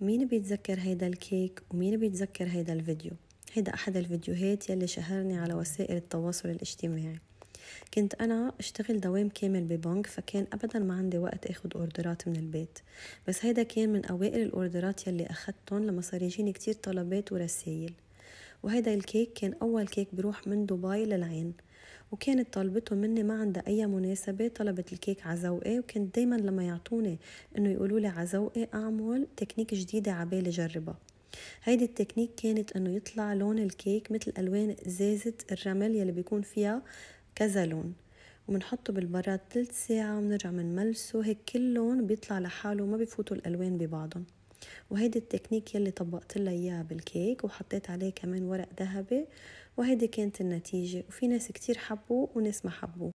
مين بيتذكر هيدا الكيك ومين بيتذكر هيدا الفيديو هيدا أحد الفيديوهات يلي شهرني على وسائل التواصل الاجتماعي كنت أنا أشتغل دوام كامل ببنك فكان أبدا ما عندي وقت أخد أوردرات من البيت بس هيدا كان من أوائل الأوردرات يلي أخدتهم لما صار يجيني كتير طلبات ورسايل وهيدا الكيك كان أول كيك بروح من دبي للعين وكانت طلبته مني ما عندها أي مناسبة طلبت الكيك عزوقي وكانت وكنت دايما لما يعطوني إنه يقولوا لي على أعمل تكنيك جديدة عبالي جربها هيدي التكنيك كانت إنه يطلع لون الكيك مثل ألوان إزازة الرمل يلي بيكون فيها كذا لون ومنحطه بالبراد تلت ساعة وبنرجع منملسه هيك كل لون بيطلع لحاله وما بيفوتوا الألوان ببعضهم وهيدي التكنيك يلي طبقت لها اياها بالكيك وحطيت عليه كمان ورق ذهبي وهيدي كانت النتيجة وفي ناس كتير حبوه وناس ما حبوه